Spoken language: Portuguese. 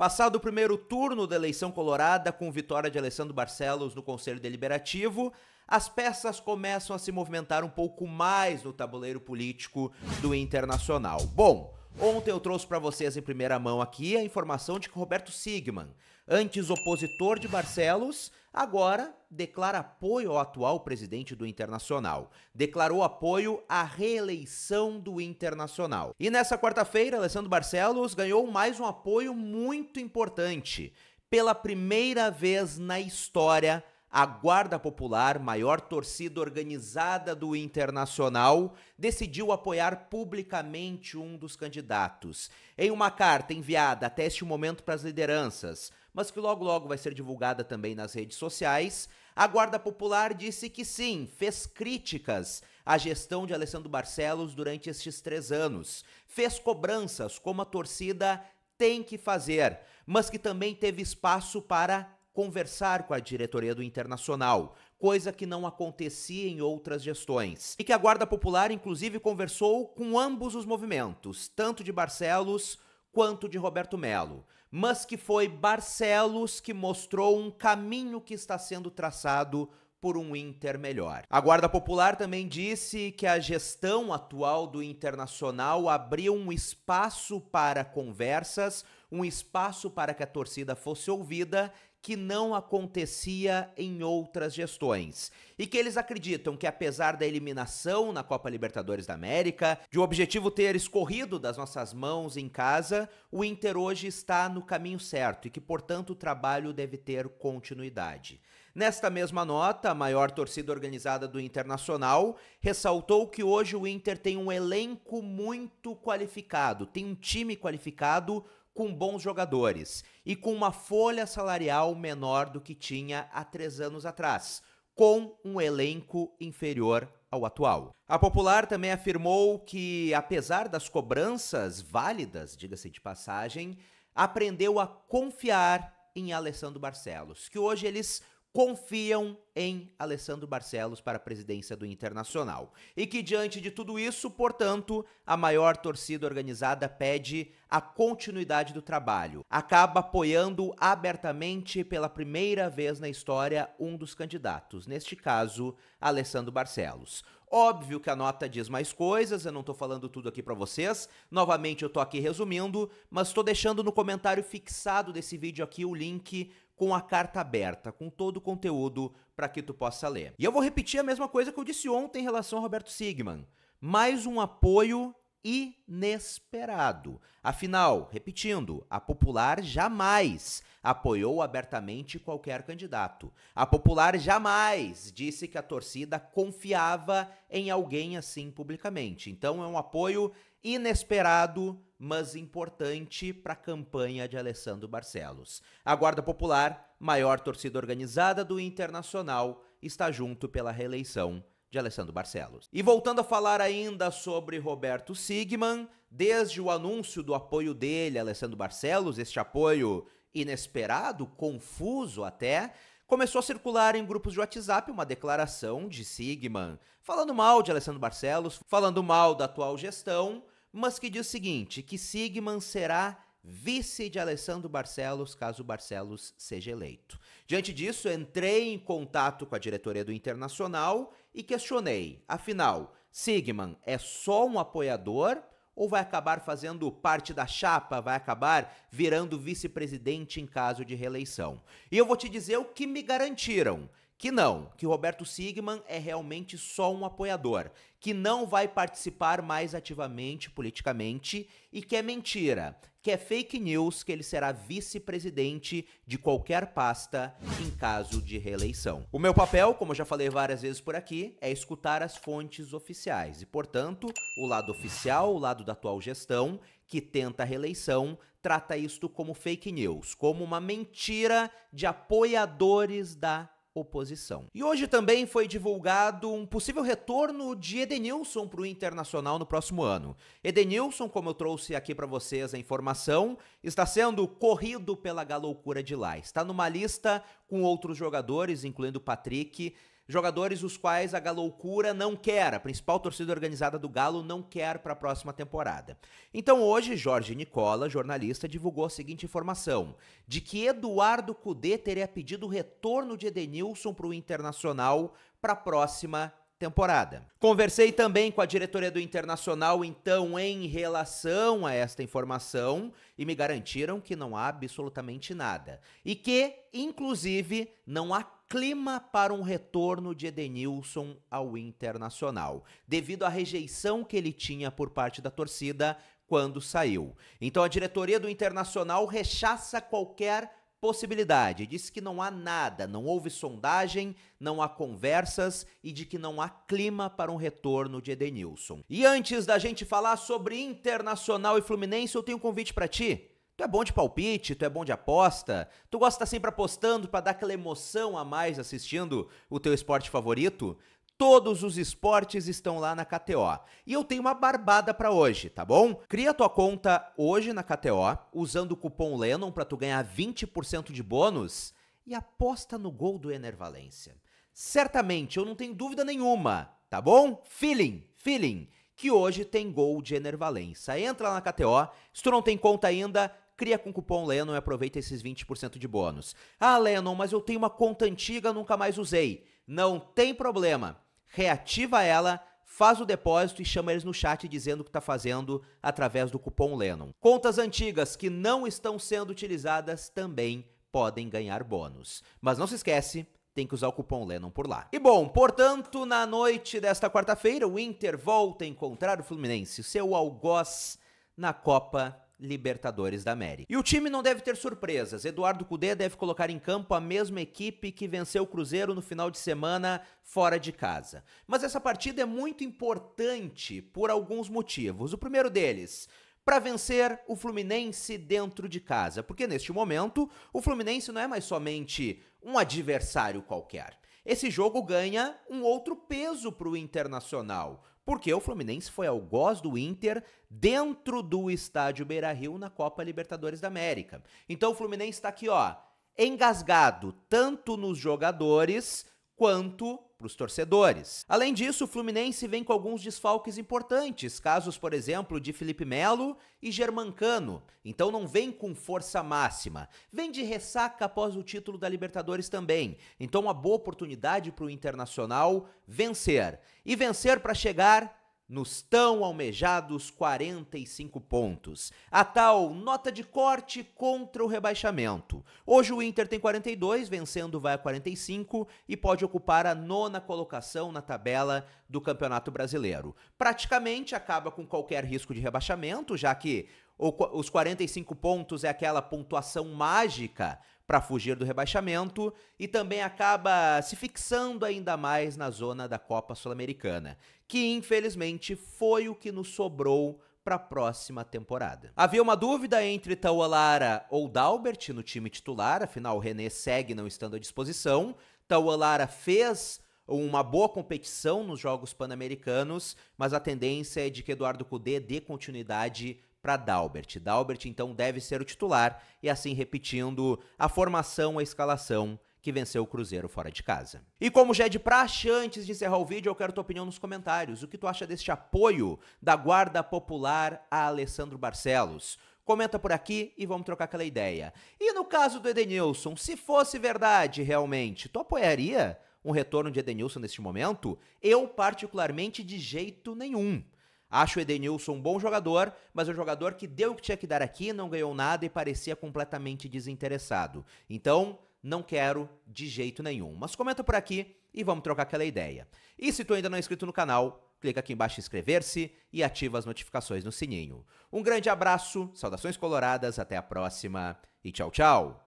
Passado o primeiro turno da eleição colorada, com vitória de Alessandro Barcelos no Conselho Deliberativo, as peças começam a se movimentar um pouco mais no tabuleiro político do Internacional. Bom, Ontem eu trouxe para vocês em primeira mão aqui a informação de que Roberto Sigman, antes opositor de Barcelos, agora declara apoio ao atual presidente do Internacional. Declarou apoio à reeleição do Internacional. E nessa quarta-feira, Alessandro Barcelos ganhou mais um apoio muito importante. Pela primeira vez na história, a Guarda Popular, maior torcida organizada do Internacional, decidiu apoiar publicamente um dos candidatos. Em uma carta enviada até este momento para as lideranças, mas que logo logo vai ser divulgada também nas redes sociais, a Guarda Popular disse que sim, fez críticas à gestão de Alessandro Barcelos durante estes três anos, fez cobranças como a torcida tem que fazer, mas que também teve espaço para conversar com a diretoria do Internacional, coisa que não acontecia em outras gestões. E que a Guarda Popular, inclusive, conversou com ambos os movimentos, tanto de Barcelos quanto de Roberto Melo, mas que foi Barcelos que mostrou um caminho que está sendo traçado por um Inter melhor. A Guarda Popular também disse que a gestão atual do Internacional abriu um espaço para conversas, um espaço para que a torcida fosse ouvida que não acontecia em outras gestões. E que eles acreditam que, apesar da eliminação na Copa Libertadores da América, de o objetivo ter escorrido das nossas mãos em casa, o Inter hoje está no caminho certo e que, portanto, o trabalho deve ter continuidade. Nesta mesma nota, a maior torcida organizada do Internacional ressaltou que hoje o Inter tem um elenco muito qualificado, tem um time qualificado com bons jogadores e com uma folha salarial menor do que tinha há três anos atrás, com um elenco inferior ao atual. A Popular também afirmou que, apesar das cobranças válidas, diga-se de passagem, aprendeu a confiar em Alessandro Barcelos, que hoje eles confiam em Alessandro Barcelos para a presidência do Internacional. E que, diante de tudo isso, portanto, a maior torcida organizada pede a continuidade do trabalho. Acaba apoiando abertamente, pela primeira vez na história, um dos candidatos, neste caso, Alessandro Barcelos. Óbvio que a nota diz mais coisas, eu não tô falando tudo aqui para vocês. Novamente eu tô aqui resumindo, mas tô deixando no comentário fixado desse vídeo aqui o link com a carta aberta, com todo o conteúdo para que tu possa ler. E eu vou repetir a mesma coisa que eu disse ontem em relação a Roberto Sigman. Mais um apoio inesperado. Afinal, repetindo, a Popular jamais apoiou abertamente qualquer candidato. A Popular jamais disse que a torcida confiava em alguém assim publicamente. Então é um apoio inesperado mas importante para a campanha de Alessandro Barcelos. A Guarda Popular, maior torcida organizada do Internacional, está junto pela reeleição de Alessandro Barcelos. E voltando a falar ainda sobre Roberto Sigman, desde o anúncio do apoio dele a Alessandro Barcelos, este apoio inesperado, confuso até, começou a circular em grupos de WhatsApp uma declaração de Sigman falando mal de Alessandro Barcelos, falando mal da atual gestão mas que diz o seguinte: que Sigman será vice de Alessandro Barcelos, caso Barcelos seja eleito. Diante disso, entrei em contato com a diretoria do Internacional e questionei: afinal, Sigman é só um apoiador ou vai acabar fazendo parte da chapa, vai acabar virando vice-presidente em caso de reeleição? E eu vou te dizer o que me garantiram que não, que Roberto Sigman é realmente só um apoiador, que não vai participar mais ativamente politicamente e que é mentira, que é fake news que ele será vice-presidente de qualquer pasta em caso de reeleição. O meu papel, como eu já falei várias vezes por aqui, é escutar as fontes oficiais e, portanto, o lado oficial, o lado da atual gestão, que tenta a reeleição, trata isto como fake news, como uma mentira de apoiadores da oposição. E hoje também foi divulgado um possível retorno de Edenilson para o Internacional no próximo ano. Edenilson, como eu trouxe aqui para vocês a informação, está sendo corrido pela galoucura de lá. Está numa lista com outros jogadores, incluindo o Patrick, Jogadores os quais a Galoucura não quer, a principal torcida organizada do Galo não quer para a próxima temporada. Então hoje, Jorge Nicola, jornalista, divulgou a seguinte informação: de que Eduardo Cudê teria pedido o retorno de Edenilson para o Internacional para a próxima temporada. Conversei também com a diretoria do Internacional, então, em relação a esta informação, e me garantiram que não há absolutamente nada. E que, inclusive, não há clima para um retorno de Edenilson ao Internacional, devido à rejeição que ele tinha por parte da torcida quando saiu. Então a diretoria do Internacional rechaça qualquer possibilidade, diz que não há nada, não houve sondagem, não há conversas e de que não há clima para um retorno de Edenilson. E antes da gente falar sobre Internacional e Fluminense, eu tenho um convite para ti. Tu é bom de palpite, tu é bom de aposta, tu gosta de estar sempre apostando para dar aquela emoção a mais assistindo o teu esporte favorito? Todos os esportes estão lá na KTO. E eu tenho uma barbada para hoje, tá bom? Cria tua conta hoje na KTO usando o cupom Lennon para tu ganhar 20% de bônus e aposta no gol do Ener Valência. Certamente, eu não tenho dúvida nenhuma, tá bom? Feeling, feeling que hoje tem gol de Enervalência. Entra lá na KTO. Se tu não tem conta ainda, cria com o cupom Lennon e aproveita esses 20% de bônus. Ah, Lennon, mas eu tenho uma conta antiga, nunca mais usei. Não tem problema. Reativa ela faz o depósito e chama eles no chat dizendo que está fazendo através do cupom Lennon. Contas antigas que não estão sendo utilizadas também podem ganhar bônus. Mas não se esquece, tem que usar o cupom Lennon por lá. E bom, portanto, na noite desta quarta-feira, o Inter volta a encontrar o Fluminense, seu algoz na Copa Libertadores da América. E o time não deve ter surpresas. Eduardo Cudê deve colocar em campo a mesma equipe que venceu o Cruzeiro no final de semana fora de casa. Mas essa partida é muito importante por alguns motivos. O primeiro deles, para vencer o Fluminense dentro de casa, porque neste momento o Fluminense não é mais somente um adversário qualquer. Esse jogo ganha um outro peso para o internacional, porque o Fluminense foi gos do Inter dentro do estádio Beira-Rio na Copa Libertadores da América. Então o Fluminense está aqui, ó, engasgado tanto nos jogadores quanto para os torcedores. Além disso, o Fluminense vem com alguns desfalques importantes, casos, por exemplo, de Felipe Melo e Germancano. Então não vem com força máxima. Vem de ressaca após o título da Libertadores também. Então uma boa oportunidade para o Internacional vencer. E vencer para chegar nos tão almejados 45 pontos. A tal nota de corte contra o rebaixamento. Hoje o Inter tem 42, vencendo vai a 45 e pode ocupar a nona colocação na tabela do Campeonato Brasileiro. Praticamente acaba com qualquer risco de rebaixamento, já que os 45 pontos é aquela pontuação mágica para fugir do rebaixamento e também acaba se fixando ainda mais na zona da Copa Sul-Americana, que infelizmente foi o que nos sobrou para a próxima temporada. Havia uma dúvida entre Taualara ou Dalbert no time titular, afinal o René segue não estando à disposição. Taualara fez uma boa competição nos Jogos Pan-Americanos, mas a tendência é de que Eduardo Cudê dê continuidade para Dalbert. Dalbert então deve ser o titular e assim repetindo a formação, a escalação que venceu o Cruzeiro fora de casa. E como já é de praxe, antes de encerrar o vídeo, eu quero tua opinião nos comentários. O que tu acha deste apoio da Guarda Popular a Alessandro Barcelos? Comenta por aqui e vamos trocar aquela ideia. E no caso do Edenilson, se fosse verdade realmente, tu apoiaria um retorno de Edenilson neste momento? Eu, particularmente, de jeito nenhum. Acho o Edenilson um bom jogador, mas é um jogador que deu o que tinha que dar aqui, não ganhou nada e parecia completamente desinteressado. Então, não quero de jeito nenhum. Mas comenta por aqui e vamos trocar aquela ideia. E se tu ainda não é inscrito no canal, clica aqui embaixo em inscrever-se e ativa as notificações no sininho. Um grande abraço, saudações coloradas, até a próxima e tchau, tchau!